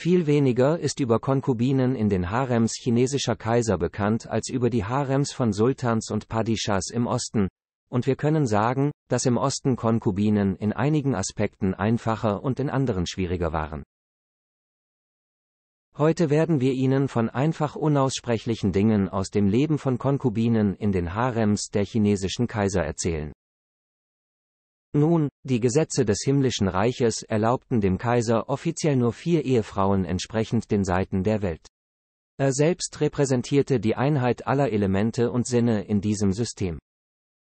Viel weniger ist über Konkubinen in den Harems chinesischer Kaiser bekannt als über die Harems von Sultans und Padishas im Osten, und wir können sagen, dass im Osten Konkubinen in einigen Aspekten einfacher und in anderen schwieriger waren. Heute werden wir Ihnen von einfach unaussprechlichen Dingen aus dem Leben von Konkubinen in den Harems der chinesischen Kaiser erzählen. Nun, die Gesetze des himmlischen Reiches erlaubten dem Kaiser offiziell nur vier Ehefrauen entsprechend den Seiten der Welt. Er selbst repräsentierte die Einheit aller Elemente und Sinne in diesem System.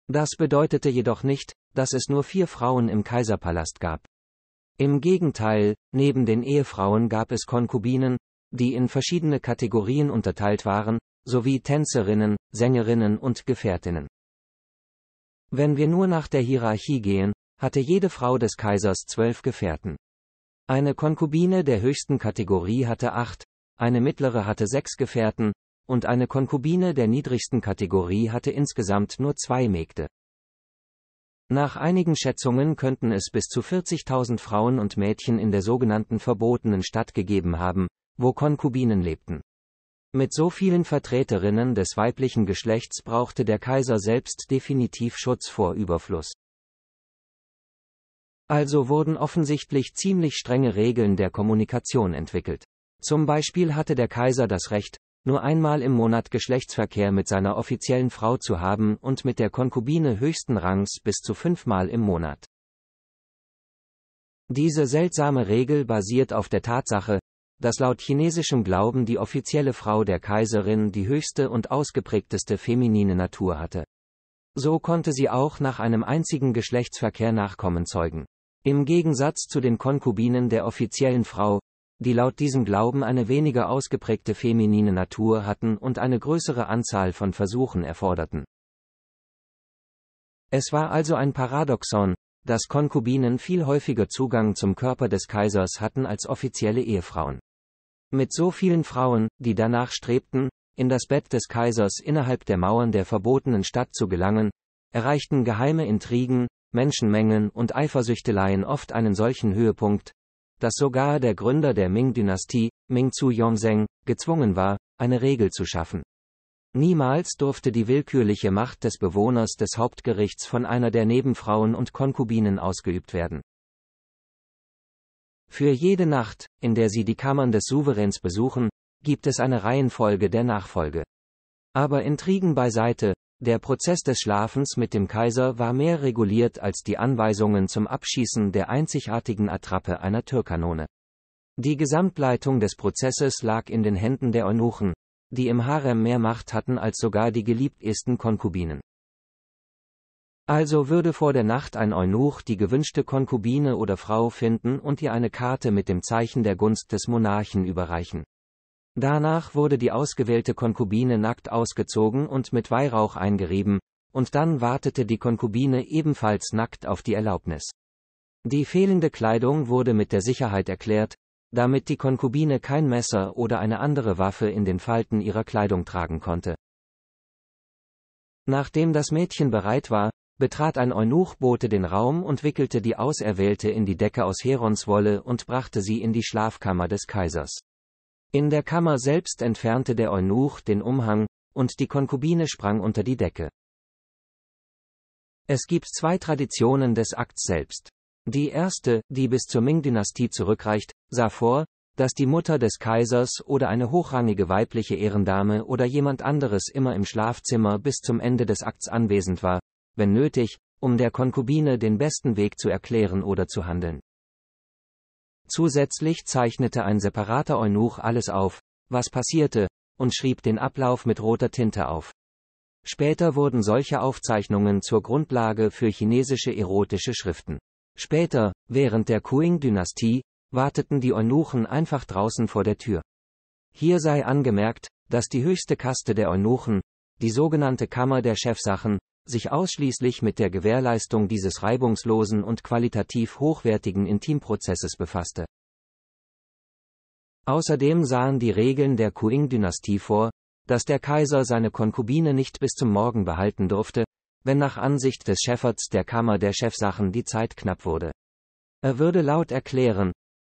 Das bedeutete jedoch nicht, dass es nur vier Frauen im Kaiserpalast gab. Im Gegenteil, neben den Ehefrauen gab es Konkubinen, die in verschiedene Kategorien unterteilt waren, sowie Tänzerinnen, Sängerinnen und Gefährtinnen. Wenn wir nur nach der Hierarchie gehen, hatte jede Frau des Kaisers zwölf Gefährten. Eine Konkubine der höchsten Kategorie hatte acht, eine mittlere hatte sechs Gefährten, und eine Konkubine der niedrigsten Kategorie hatte insgesamt nur zwei Mägde. Nach einigen Schätzungen könnten es bis zu 40.000 Frauen und Mädchen in der sogenannten verbotenen Stadt gegeben haben, wo Konkubinen lebten. Mit so vielen Vertreterinnen des weiblichen Geschlechts brauchte der Kaiser selbst definitiv Schutz vor Überfluss. Also wurden offensichtlich ziemlich strenge Regeln der Kommunikation entwickelt. Zum Beispiel hatte der Kaiser das Recht, nur einmal im Monat Geschlechtsverkehr mit seiner offiziellen Frau zu haben und mit der Konkubine höchsten Rangs bis zu fünfmal im Monat. Diese seltsame Regel basiert auf der Tatsache, dass laut chinesischem Glauben die offizielle Frau der Kaiserin die höchste und ausgeprägteste feminine Natur hatte. So konnte sie auch nach einem einzigen Geschlechtsverkehr Nachkommen zeugen. Im Gegensatz zu den Konkubinen der offiziellen Frau, die laut diesem Glauben eine weniger ausgeprägte feminine Natur hatten und eine größere Anzahl von Versuchen erforderten. Es war also ein Paradoxon, dass Konkubinen viel häufiger Zugang zum Körper des Kaisers hatten als offizielle Ehefrauen. Mit so vielen Frauen, die danach strebten, in das Bett des Kaisers innerhalb der Mauern der verbotenen Stadt zu gelangen, erreichten geheime Intrigen, Menschenmengen und Eifersüchteleien oft einen solchen Höhepunkt, dass sogar der Gründer der Ming-Dynastie, Ming Zhu Yongzheng, gezwungen war, eine Regel zu schaffen. Niemals durfte die willkürliche Macht des Bewohners des Hauptgerichts von einer der Nebenfrauen und Konkubinen ausgeübt werden. Für jede Nacht, in der sie die Kammern des Souveräns besuchen, gibt es eine Reihenfolge der Nachfolge. Aber Intrigen beiseite, der Prozess des Schlafens mit dem Kaiser war mehr reguliert als die Anweisungen zum Abschießen der einzigartigen Attrappe einer Türkanone. Die Gesamtleitung des Prozesses lag in den Händen der Eunuchen, die im Harem mehr Macht hatten als sogar die geliebtesten Konkubinen. Also würde vor der Nacht ein Eunuch die gewünschte Konkubine oder Frau finden und ihr eine Karte mit dem Zeichen der Gunst des Monarchen überreichen. Danach wurde die ausgewählte Konkubine nackt ausgezogen und mit Weihrauch eingerieben, und dann wartete die Konkubine ebenfalls nackt auf die Erlaubnis. Die fehlende Kleidung wurde mit der Sicherheit erklärt, damit die Konkubine kein Messer oder eine andere Waffe in den Falten ihrer Kleidung tragen konnte. Nachdem das Mädchen bereit war, betrat ein Eunuchbote den Raum und wickelte die Auserwählte in die Decke aus Heronswolle und brachte sie in die Schlafkammer des Kaisers. In der Kammer selbst entfernte der Eunuch den Umhang, und die Konkubine sprang unter die Decke. Es gibt zwei Traditionen des Akts selbst. Die erste, die bis zur Ming-Dynastie zurückreicht, sah vor, dass die Mutter des Kaisers oder eine hochrangige weibliche Ehrendame oder jemand anderes immer im Schlafzimmer bis zum Ende des Akts anwesend war, wenn nötig, um der Konkubine den besten Weg zu erklären oder zu handeln. Zusätzlich zeichnete ein separater Eunuch alles auf, was passierte, und schrieb den Ablauf mit roter Tinte auf. Später wurden solche Aufzeichnungen zur Grundlage für chinesische erotische Schriften. Später, während der Qing-Dynastie, warteten die Eunuchen einfach draußen vor der Tür. Hier sei angemerkt, dass die höchste Kaste der Eunuchen, die sogenannte Kammer der Chefsachen, sich ausschließlich mit der Gewährleistung dieses reibungslosen und qualitativ hochwertigen Intimprozesses befasste. Außerdem sahen die Regeln der Qing-Dynastie vor, dass der Kaiser seine Konkubine nicht bis zum Morgen behalten durfte, wenn nach Ansicht des Chefards der Kammer der Chefsachen die Zeit knapp wurde. Er würde laut erklären,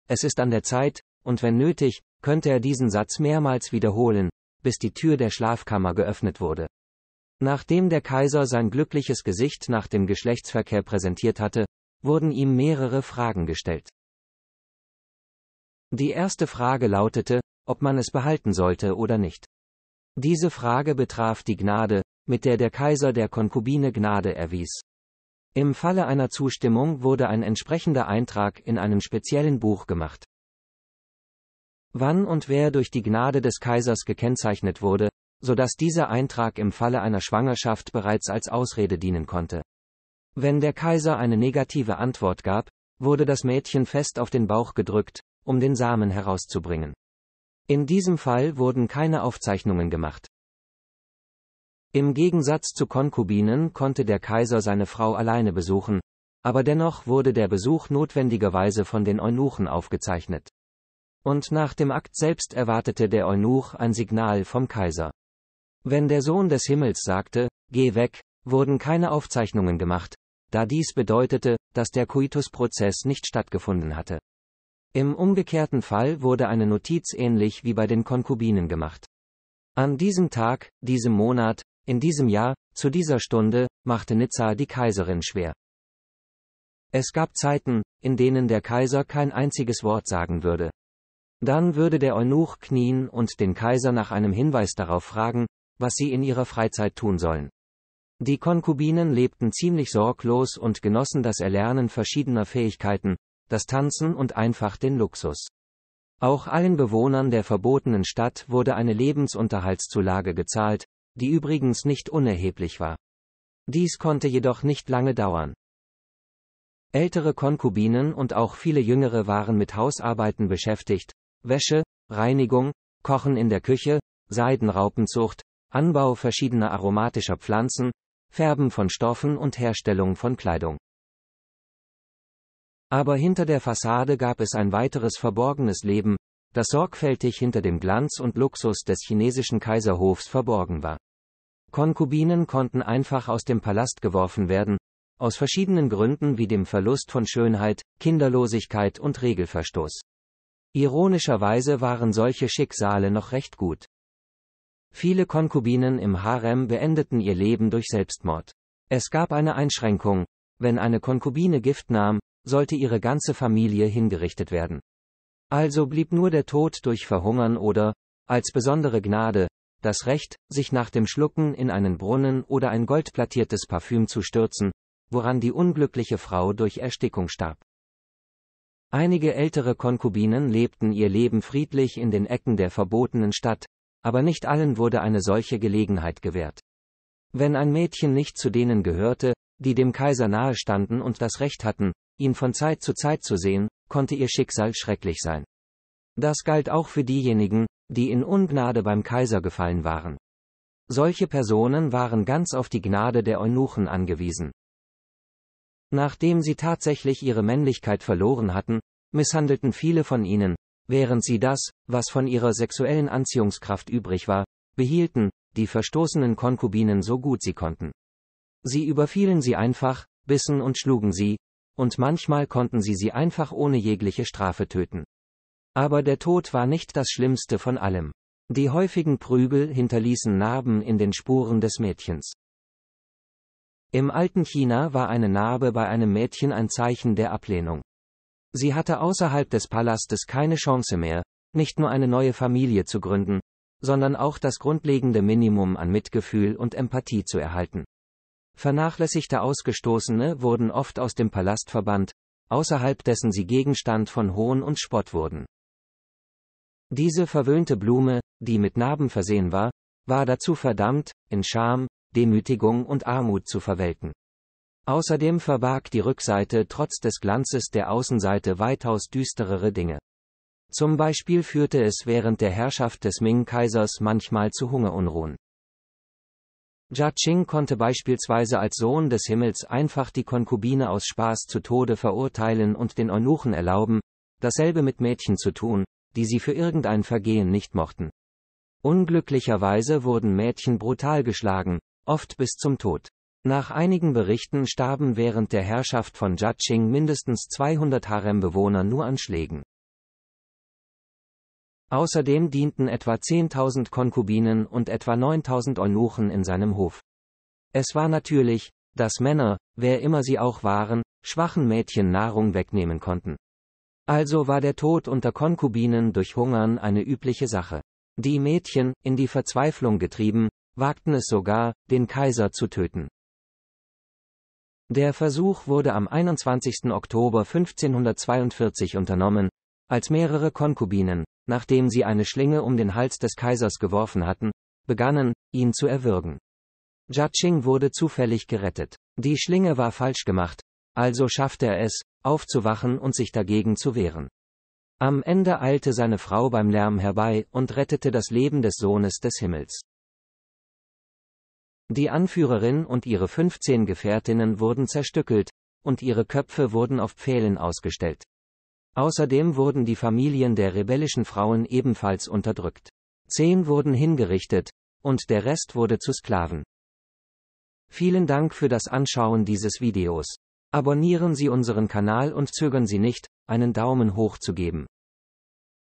es ist an der Zeit, und wenn nötig, könnte er diesen Satz mehrmals wiederholen, bis die Tür der Schlafkammer geöffnet wurde. Nachdem der Kaiser sein glückliches Gesicht nach dem Geschlechtsverkehr präsentiert hatte, wurden ihm mehrere Fragen gestellt. Die erste Frage lautete, ob man es behalten sollte oder nicht. Diese Frage betraf die Gnade, mit der der Kaiser der Konkubine Gnade erwies. Im Falle einer Zustimmung wurde ein entsprechender Eintrag in einem speziellen Buch gemacht. Wann und wer durch die Gnade des Kaisers gekennzeichnet wurde, sodass dieser Eintrag im Falle einer Schwangerschaft bereits als Ausrede dienen konnte. Wenn der Kaiser eine negative Antwort gab, wurde das Mädchen fest auf den Bauch gedrückt, um den Samen herauszubringen. In diesem Fall wurden keine Aufzeichnungen gemacht. Im Gegensatz zu Konkubinen konnte der Kaiser seine Frau alleine besuchen, aber dennoch wurde der Besuch notwendigerweise von den Eunuchen aufgezeichnet. Und nach dem Akt selbst erwartete der Eunuch ein Signal vom Kaiser. Wenn der Sohn des Himmels sagte, geh weg, wurden keine Aufzeichnungen gemacht, da dies bedeutete, dass der Coitus-Prozess nicht stattgefunden hatte. Im umgekehrten Fall wurde eine Notiz ähnlich wie bei den Konkubinen gemacht. An diesem Tag, diesem Monat, in diesem Jahr, zu dieser Stunde, machte Nizza die Kaiserin schwer. Es gab Zeiten, in denen der Kaiser kein einziges Wort sagen würde. Dann würde der Eunuch knien und den Kaiser nach einem Hinweis darauf fragen, was sie in ihrer Freizeit tun sollen. Die Konkubinen lebten ziemlich sorglos und genossen das Erlernen verschiedener Fähigkeiten, das Tanzen und einfach den Luxus. Auch allen Bewohnern der verbotenen Stadt wurde eine Lebensunterhaltszulage gezahlt, die übrigens nicht unerheblich war. Dies konnte jedoch nicht lange dauern. Ältere Konkubinen und auch viele jüngere waren mit Hausarbeiten beschäftigt, Wäsche, Reinigung, Kochen in der Küche, Seidenraupenzucht, Anbau verschiedener aromatischer Pflanzen, Färben von Stoffen und Herstellung von Kleidung. Aber hinter der Fassade gab es ein weiteres verborgenes Leben, das sorgfältig hinter dem Glanz und Luxus des chinesischen Kaiserhofs verborgen war. Konkubinen konnten einfach aus dem Palast geworfen werden, aus verschiedenen Gründen wie dem Verlust von Schönheit, Kinderlosigkeit und Regelverstoß. Ironischerweise waren solche Schicksale noch recht gut Viele Konkubinen im Harem beendeten ihr Leben durch Selbstmord. Es gab eine Einschränkung. Wenn eine Konkubine Gift nahm, sollte ihre ganze Familie hingerichtet werden. Also blieb nur der Tod durch Verhungern oder, als besondere Gnade, das Recht, sich nach dem Schlucken in einen Brunnen oder ein goldplattiertes Parfüm zu stürzen, woran die unglückliche Frau durch Erstickung starb. Einige ältere Konkubinen lebten ihr Leben friedlich in den Ecken der verbotenen Stadt, aber nicht allen wurde eine solche Gelegenheit gewährt. Wenn ein Mädchen nicht zu denen gehörte, die dem Kaiser nahestanden und das Recht hatten, ihn von Zeit zu Zeit zu sehen, konnte ihr Schicksal schrecklich sein. Das galt auch für diejenigen, die in Ungnade beim Kaiser gefallen waren. Solche Personen waren ganz auf die Gnade der Eunuchen angewiesen. Nachdem sie tatsächlich ihre Männlichkeit verloren hatten, misshandelten viele von ihnen, Während sie das, was von ihrer sexuellen Anziehungskraft übrig war, behielten, die verstoßenen Konkubinen so gut sie konnten. Sie überfielen sie einfach, bissen und schlugen sie, und manchmal konnten sie sie einfach ohne jegliche Strafe töten. Aber der Tod war nicht das Schlimmste von allem. Die häufigen Prügel hinterließen Narben in den Spuren des Mädchens. Im alten China war eine Narbe bei einem Mädchen ein Zeichen der Ablehnung. Sie hatte außerhalb des Palastes keine Chance mehr, nicht nur eine neue Familie zu gründen, sondern auch das grundlegende Minimum an Mitgefühl und Empathie zu erhalten. Vernachlässigte Ausgestoßene wurden oft aus dem Palast verbannt, außerhalb dessen sie Gegenstand von Hohn und Spott wurden. Diese verwöhnte Blume, die mit Narben versehen war, war dazu verdammt, in Scham, Demütigung und Armut zu verwelken. Außerdem verbarg die Rückseite trotz des Glanzes der Außenseite weitaus düsterere Dinge. Zum Beispiel führte es während der Herrschaft des Ming-Kaisers manchmal zu Hungerunruhen. Jia Qing konnte beispielsweise als Sohn des Himmels einfach die Konkubine aus Spaß zu Tode verurteilen und den Eunuchen erlauben, dasselbe mit Mädchen zu tun, die sie für irgendein Vergehen nicht mochten. Unglücklicherweise wurden Mädchen brutal geschlagen, oft bis zum Tod. Nach einigen Berichten starben während der Herrschaft von Jiaqing mindestens 200 Harembewohner nur an Schlägen. Außerdem dienten etwa 10.000 Konkubinen und etwa 9.000 Eunuchen in seinem Hof. Es war natürlich, dass Männer, wer immer sie auch waren, schwachen Mädchen Nahrung wegnehmen konnten. Also war der Tod unter Konkubinen durch Hungern eine übliche Sache. Die Mädchen, in die Verzweiflung getrieben, wagten es sogar, den Kaiser zu töten. Der Versuch wurde am 21. Oktober 1542 unternommen, als mehrere Konkubinen, nachdem sie eine Schlinge um den Hals des Kaisers geworfen hatten, begannen, ihn zu erwürgen. Jiaqing wurde zufällig gerettet. Die Schlinge war falsch gemacht, also schaffte er es, aufzuwachen und sich dagegen zu wehren. Am Ende eilte seine Frau beim Lärm herbei und rettete das Leben des Sohnes des Himmels. Die Anführerin und ihre 15 Gefährtinnen wurden zerstückelt, und ihre Köpfe wurden auf Pfählen ausgestellt. Außerdem wurden die Familien der rebellischen Frauen ebenfalls unterdrückt. Zehn wurden hingerichtet, und der Rest wurde zu Sklaven. Vielen Dank für das Anschauen dieses Videos. Abonnieren Sie unseren Kanal und zögern Sie nicht, einen Daumen hoch zu geben.